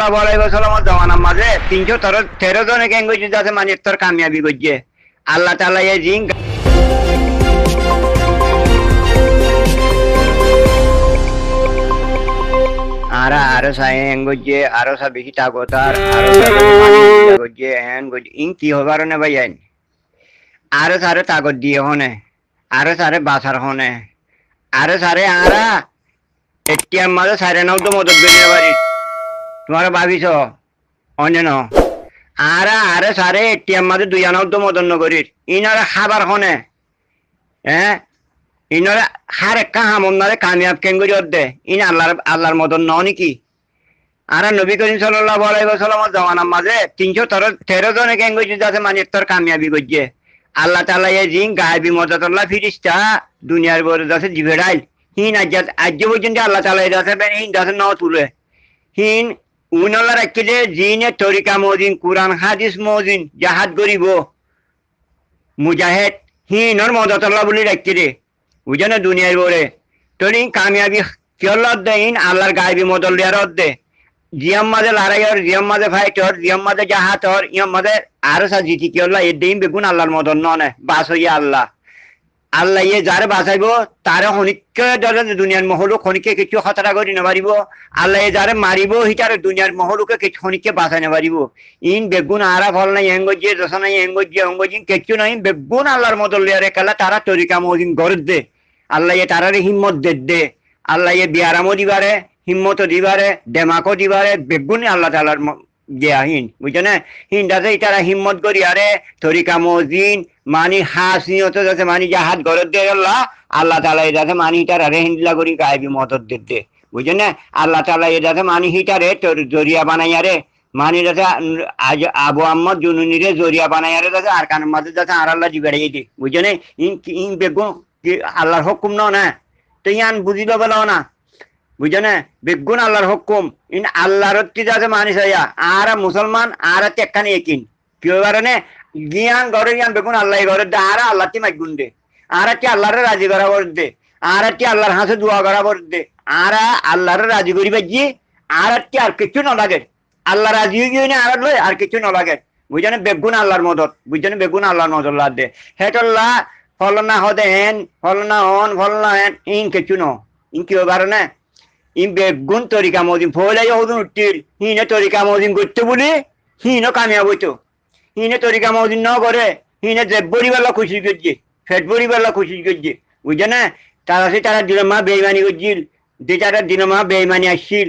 সাল্লাহ আলাইসালামর মাঝে তিনশো তেরো তেরো জন মানে তোর কামিয়াবি আল্লাহ তালা এই জিং আরো আরো সা বেশি তাগতার কি হবার নে ভাই আইন আরো সারে তাগত দিয়ে হনে আরো সারে বাসার হনে আরো সারে আরা এটিএম মাঝে সারে নাও তো মদত বেরিয়ে বাড়ি তোমার ভাবিছ অন্য ন আরে আরে সারে এটিএম মাঝে দুই আনাও তো মদন নগরীর ইনারে খাবার খনে হ্যাঁ ইনারে হার একা হামনারে কামিয়াব কেন করি অর্ধে ইন আল্লাহর আল্লাহর মদন ন নাকি আরে নবী করিম সাল্লাল্লাহু আলাইহি ওয়াসাল্লামের জওয়ানার মাঝে তেরো জনে কেন করছি যাতে মানে তোর কামিয়াবি করছে আল্লাহ তাআলা এই জিন গায়বি মদাতুল্লাহ ফিরিস্তা দুনিয়ার বড় যাতে জিভেডাইল হিন আজ আজ্য পর্যন্ত আল্লাহ তাআলা এই দাসে হিন দাসে ন তুলে হিন উনলা রাখি যে জিনে তরিকা মজিন কোরআন হাদিস মজিন জাহাদ গরিব মুজাহেদ হিনর মদতল্লা বলি রাখি দে ওইজন্য দুনিয়ার বরে তরি কামিয়াবি কিয়লত দে ইন আল্লাহর গায়বি মদলিয়ারত দে জিয়াম মাঝে লড়াইয়র জিয়াম মাঝে ফাইটর জিয়াম মাঝে জাহাতর ইয়াম মাঝে আরো সাজিতি কিয়ল্লা এ দিন বেগুন আল্লাহর মদন নয় বাস হইয়া আল্লাহ আল্লাহ ইয়ে যারে বাঁচাইব তারে হনিকে দুনিয়ার মহলুক খনিকে কিছু খতরা করে নেবার আল্লাহ ইয়ে যারে মারিব হিটারে দুনিয়ার মহলুকে কিছু হনিকে বাঁচাই নেবার ইন বেগুন আরা ভাল নাই এঙ্গজিয়ে দশ নাই এঙ্গজিয়ে অঙ্গজিন কিছু নাই বেগুন আল্লাহর মদল লিয়ারে খেলা তারা তরিকা মহিন গর দে আল্লাহ ইয়ে তারারে হিম্মত দে দে আল্লাহ বিয়ারামও দিবারে হিম্মত দিবারে ডেমাকও দিবারে বেগুন আল্লাহ তালার দেয়াহীন বুঝছো না হীন দাসে তারা হিম্মত করি আরে তরিকা মজিন মানি হাস নিহত যাতে মানি হাত গরত দে আল্লাহ আল্লাহ তালা এ যাতে মানি তারা আরে হিন্দলা করি গায়েবি মদত দিতে বুঝছো না আল্লাহ তালা এ যাতে মানি হিটারে তোর জরিয়া বানাই আরে মানি যাতে আজ আবু আহমদ জুনুনিরে জরিয়া বানাই আরে যাতে আর কানের মাঝে যাতে আর আল্লাহ জিবেড়াই দি বুঝছো না ইন ইন বেগুন আল্লাহর হুকুম নাও না তো ইয়ান বুঝি বেলাও না বুঝো না বেগুন আল্লাহর হুকুম ইন আল্লাহর যাতে মানিস হইয়া আর মুসলমান আর একখানে একিন কি কারণে জ্ঞান ঘরে জ্ঞান বেগুন আল্লাহ ঘরে দে আর আল্লাহ তি মাগুন দে আর কি আল্লাহরে রাজি করা বর দে আর কি আল্লাহর হাসে দোয়া করা বর দে আর আল্লাহরে রাজি করি বাজি আর কি আর কিছু না লাগে আল্লাহ রাজি হয়ে না আর লয় আর কিছু না লাগে বুঝেন বেগুন আল্লাহর মদত বুঝেন বেগুন আল্লাহর মদত লাদ দে হেটল্লা ফলনা হদে হেন ফলনা হন ফলনা হেন ইন কিছু ন ইন কি কারণে in beggun torika modin fola yahudun uttir hine torika modin gotte buli hine kamyab hoyto hine torika modin no gore hine debbori bala kushish korje ফেটবরি বেলা কোশিশ করছে বুঝছে না তারা সে তারা দিনমা বেইমানি করছিল যে তারা দিনমা বেইমানি আসছিল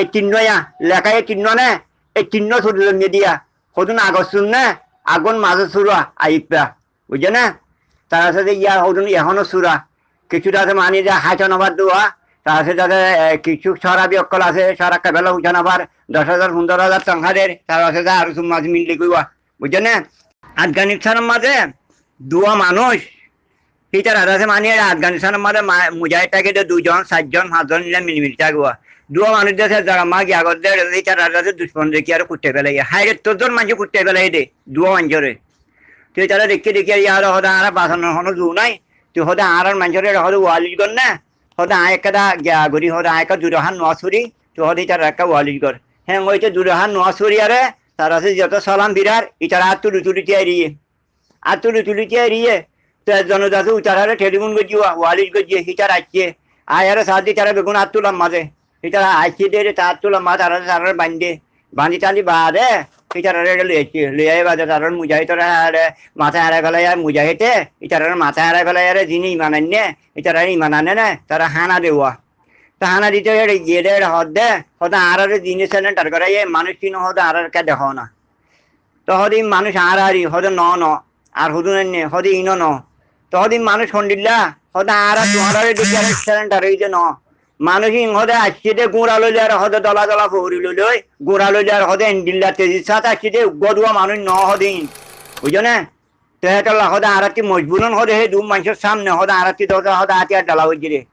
এই চিহ্নয়া লেখা এই চিহ্ন নে এই চিহ্ন সুরল দিয়া সদুন আগত চুন নে আগুন মাজত চুরা আইপা বুঝে না তার সাথে ইয়া সদুন এখনো চুরা কিছু আছে মানি যা হাইছ নবার দোয়া তার সাথে তাতে কিছু সরা বিয়কল আছে সরা কেবেলা উঠে নবার দশ হাজার পনেরো হাজার সংসারের তার সাথে আর মাঝ মিললি কইবা বুঝে না আফগানিস্তানের মাঝে দুয়া মানুষ হিতার আছে মানি আফগানিস্তানের মাঝে মুজাহিদ থাকে দুজন চারজন সাতজন নিলে মিলিমিলি থাকবা দুয়া মানুষ দেখে যারা মাগি আগত দেয় এইটা রাজাতে দুশ্মন দেখি আর কুটতে পেলাই হাইরে তোজন মানুষ কুটতে পেলাই দে দুয়া মানুষরে তুই তারা দেখি দেখি ইয়ার সদা আর বাসন হনো জু নাই তুই সদা আর মানুষরে সদা ওয়ালিজ কর না সদা আয় একটা গিয়া ঘুরি সদা আয় একটা দুরহান নোয়া চুরি তুই সদা ইটার একটা ওয়ালিজ কর হ্যাঁ ওই তো দুরহান নোয়া চুরি আরে তার আছে যত সালাম বিরার ইটার আর তুলি তুলি টিয়া রিয়ে আর তুলি তুলি টিয়া রিয়ে তো জনজাতি উতার হারে টেলিফোন গজিয়ে ওয়ালিজ গজিয়ে হিটার আসছে আয়ারে সাহায্যে তারা বেগুন আর তুলাম মাঝে ಇತರ ಹಾಕಿದ್ದೇರಿ ತಾತುಲ ಮತ್ತು ಅರ ಸರ ಬಂದಿ ಬಂದಿ ತಂದು ಬಾದೆ ইটারের লেছি লিয়াই বাদে তারণ মুজাহিদরা হারে মাথা হারা গেলে আর মুজাহিদে ইটারের মাথা হারা গেলে আর যিনি ইমান আনে ইটারের ইমান আনে না তারা হানা দেওয়া তো দিতে গিয়ে দে হদ দে হদ আর যিনি সেলেন তার করে মানুষ কিনো হদ আর কে দেখো না মানুষ আর আরি ন ন নে হদি ইনো ন মানুষ হন্ডিল্লা হদ আর তোমার দেখি এই যে ন মানুহ ইহঁতে দে গুঁড়া লৈ আৰু সদে দলা দলা ফুৰি লৈ লৈ গুঁড়া লৈ আৰু সদে এন্দিলা তেজি চাত আছিদে উগদোৱা মানুহ নহদিন বুজনে তেহেতৰ লাখতে আৰাতি মজবুৰণ সদে সেই দুম মানুহৰ চামনে সদা আৰাতি দৰকাৰ সদা আতি আৰু দলা হৈ হেং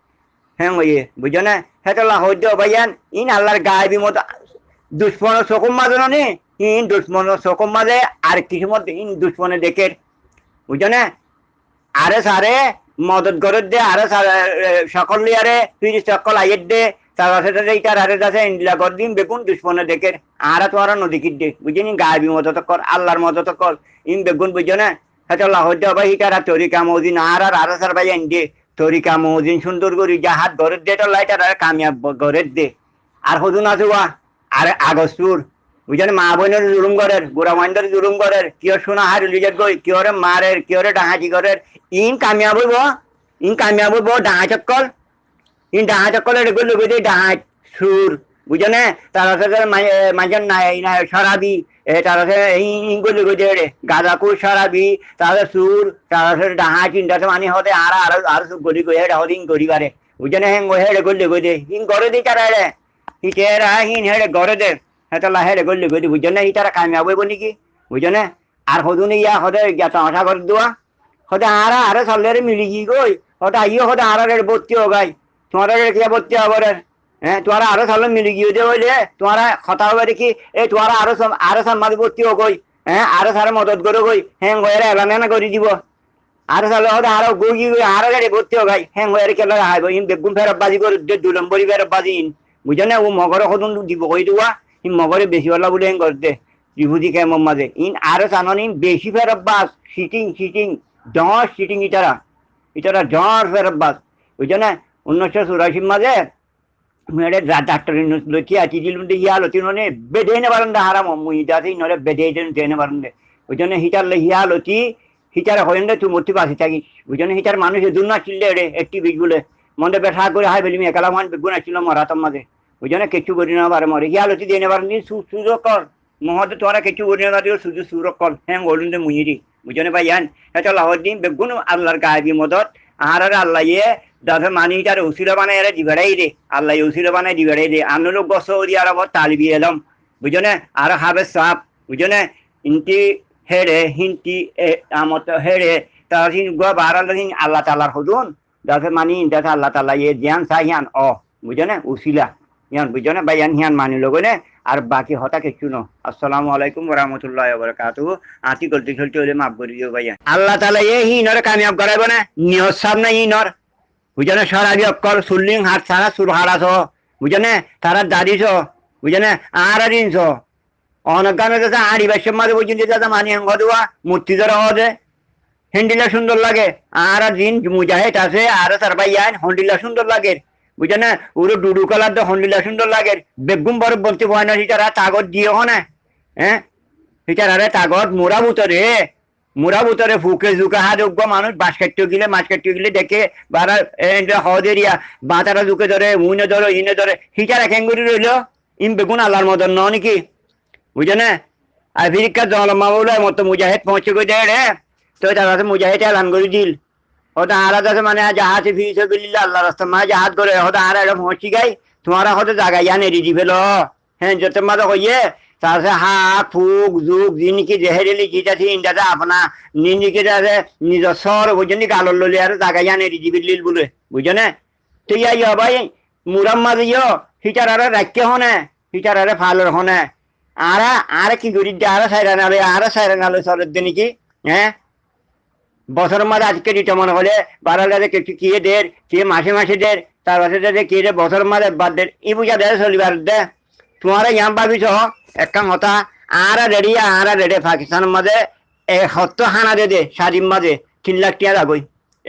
হ্যাঁ, হয়ে বুজনে সেহেতৰ লাহদ্য অভিযান ইন আল্লাৰ গাই বিমত দুশ্মনৰ চকুৰ মাজনে ইন চকুম চকুৰ মাজে আৰু কিছুমান ইন দুশ্মনে দেখে বুজনে আৰে চাৰে মদত গরত দে আর সকল লিয়ারে ফির সকল আয়ের দে তার ইটার হারে দাসে ইন্দিরা দিন বেকুন দুশ্মনে দেখে আর তো নদী নদীকে দে বুঝিনি গায়বি মদত কর আল্লাহর মদত কর ইন বেগুন বুঝো না হয়তো লাহদ ভাই হিটার আর তরিকা মৌদিন আর আর আর সার ভাই ইন্দি তরিকা মৌদিন সুন্দর করি যা হাত গরত দে তো লাইটার আর কামিয়াব গরত দে আর হজুন আছে আর আগস্তুর বুঝলেন মা বোনের জুলুম করের বুড়া মাইন্ডের জুলুম করের কেউ শোনা হার লিজের গই কেউ কেউরে মারের রে ডাঙাচি করের ইন কামিয়াব ইন কামিয়াব হইব ডাঙা চক্কল ইন ডাঙা চক্কল এটা গুলো বুঝলি ডাঙা সুর বুঝলে তার সাথে মাঝে নাই না সরাবি তার গুলো রে গজে কুর সরাবি তার সুর তার সাথে ডাহা চিন্তা মানে হতে আর আরো আরো সব গলি গয়ে হতে ইং করি পারে বুঝলে হ্যাঁ হেড়ে গুলো গজে ইন গড়ে দি তারা হেড়ে ইন হেড়ে গড়ে দে হেঁতো লাহেৰে গ'লে গৈ বুজনে সি তাৰ কামিয়াব হ'ব নেকি বুজনে আৰু সদুনে ইয়া সদায় তহঁতা ঘৰত দোৱা সদায় আৰা আৰে চলেৰে মিলি গি গৈ সদায় আহিও সদায় আৰাৰে বৰ্তি হগাই তোমাদের কিয়া বর্তি হবরে হ্যাঁ তোমারা আরো সালন মিলি গিয়ে দে হইলে তোমারা কথা হবে দেখি এই তোমারা আরো আরো সালমাদ বর্তি হোক হ্যাঁ আরো সারা মদত করে গই হ্যাঁ গয়ের না করে দিব আরো সালে হতে আরো গই গিয়ে আরো গাড়ি ভর্তি হোক হ্যাঁ গয়ের কেলে হাইব ইন বেগুন ফেরত বাজি করে দুলম্বরি ফেরত বাজি ইন বুঝে না ও মগর হদুন দিব কই দেওয়া ই মগরে বেশি বলা বলে করতে ত্রিভুজি কেমন মাঝে ইন আরো চানন ইন বেশি ফের অভ্যাস সিটিং সিটিং জর সিটিং ইটারা ইটারা জর ফের অভ্যাস ওই জন্য উনিশশো চৌরাশি মাঝে ডাক্তার লক্ষ্যে আছি দিল ইয়াল তিনি বেঁধে নে পারেন দে হারাম মুই আছে ইনরে বেঁধে দেন পারেন দে ওই জন্য হিটার ইয়াল অতি হিটার হয়ে তুই মূর্তি পাশে থাকিস ওই জন্য হিটার মানুষের দুর্নাশিল রে একটি বিগুলে মনে ব্যথা করে হাই বলি একালা বেগুন বিগুণা ছিল মরাতম মাঝে বুঝলে কিছু করি না বারে মরে গিয়া লতি দিয়ে নেবার সুযোগ কর মহাদ তোরা কিছু করি না দিও সুযোগ সুর কর হ্যাঁ বলুন তো মুহিরি বুঝলে ভাই হ্যাঁ হ্যাঁ লাহর দিন বেগুন আল্লাহর গায়েবি মদত আর আর আল্লাহ ইয়ে দাদা মানি তার উসিলা বানায় এরা দিবেড়াই দে আল্লাহ উসিলা বানায় দিবেড়াই দে আমি লোক গছ দিয়ে আর আবার তালবি এলাম বুঝো না আর হাবে সাপ বুঝো না ইনটি হেড়ে হিনটি আমত হেড়ে তার হিন গুয়া বাড়াল হিন আল্লাহ তালার হদুন দাদা মানি দাদা আল্লাহ তালা ইয়ে জ্ঞান সাহিয়ান অ বুঝো না উসিলা ইয়ান বুঝো না বা ইয়ান হিয়ান মানি লোক নে আর বাকি হতা কিছু ন আসসালামু আলাইকুম রহমতুল্লাহ বরকাতু আতি গলতি চলতে হলে মাফ করে দিও ভাইয়া আল্লাহ তালা এ হিনর কামিয়াব করাইব না নিয়ত সাব না হিনর বুঝো না সরাবি অক্কর সুল্লিং হাত সারা সুর হারাস বুঝো না তারা দাদিস বুঝো না আর আরিনস অনজ্ঞান দাদা আড়ি বাইশের মাঝে বুঝিনি দাদা মানি হ্যাঙ্গ দেওয়া মূর্তি ধরা হওয়া হেন্ডিলা সুন্দর লাগে আর জিন মুজাহেদ আছে আর তার ভাইয়া হ্যান্ডিলা সুন্দর লাগে বুঝে না ওর ডুডু কালার তো হন্ডিলা সুন্দর লাগে বেগুম বরফ বলতে ভয় না হিটারা তাগত দিয়ে না হ্যাঁ হিটারারে তাগত মোরা বুতরে মোরা বুতরে ফুকে জুকে হাত উগ্র মানুষ বাঁশ কাটিও গিলে মাছ কাটতে গেলে দেখে বারা হদেরিয়া বাঁতারা জুকে ধরে উইনে ধরো ইনে ধরে হিটারা খেঙ্গুরি রইল ইম বেগুন আল্লাহর মদন ন নাকি বুঝে না আফ্রিকা জলমা বলে মতো মুজাহিদ পৌঁছে গিয়ে দেয় রে তো তার মুজাহিদ এলান করে দিল হদা আরা মানে জাহাজে ফিজ বিল্লা আল্লাহ রাস্তা মা জাহাজ করে হদা আরা এটা পৌঁছি গাই তোমারা হতে জাগাই ইয়া নেরি দি ফেল হ্যাঁ যত মাদা কইয়ে তারপরে হাত ফুক জুক যি জিনিকি জেহেরেলি জিটাছি ইন্দাতে আপনা নিনিকে তাতে নিজৰ সর বুঝনি গালর ললি আর জাগাই ইয়া নেরি দি বিল্লিল বলে বুঝনে ঠিক ইয়া ইয়া ভাই মুরাম্মা ইয় হিটার আরে রাখকে হনে হিটার আরে ফালর হনে আরা আরে কি গরিদ্দা আরে সাইরা নালে আরে সাইরা নালে সরের কি হ্যাঁ বছর মাস আজকে মনে হলে বারালে হাজারে কে দের কে মাসে মাসে দের তার বাসে কে দে বছর মাসে বাদ দের ই বুঝা দেয় চলিবার দে তোমার ইয়াম ভাবিছ একটা হতা আরা রেডি আরা রেডে পাকিস্তান মাঝে এক সত্য হানা দে দে স্বাধীন মাঝে তিন লাখ টিয়া আগই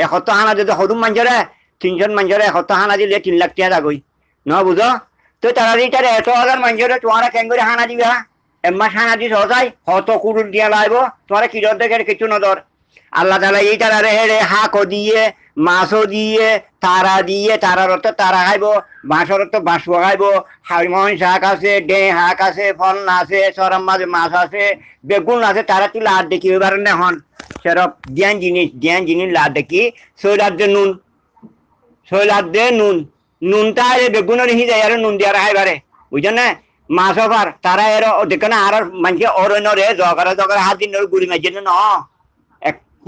এক সত্য হানা দে সৰু মানুষরে তিনজন মানুষরে এক সত্য হানা দিলে তিন লাখ টিয়া আগই ন বুঝ তো তারা রিটারে এত হাজার মানুষরে তোমারা কেন করে হানা দিবা এমাস হানা দি সহজাই সত কুড়ুর দিয়া লাগবো তোমার কিরত দেখে কিছু নদর আল্লাহ তালা এই তারা রেহে রে হাঁকও দিয়ে মাছও দিয়ে তারা দিয়ে তারার তো তারা খাইব বাঁশর তো বাঁশ খাইব হারমোহন শাক আছে ডে হাঁক আছে ফল আছে সরম মাছ মাছ আছে বেগুন আছে তারা তুই লাট দেখি এবার না হন সেরব দিয়ান জিনিস দিয়ান জিনিস লাট দেখি সই লাট দে নুন সই লাট দে নুন নুনটা বেগুন রেহি যায় আর নুন দিয়ে দিয়ার বারে বুঝছেন না মাছ ভার তারা এর দেখে না আর মানুষের অরণ্য রে জগারে জগারে হাত দিন গুড়ি মারছে না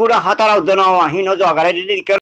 ಪೂರಾ ಹತಾರ ದನ ಹಿಂಗ ಅಗಲ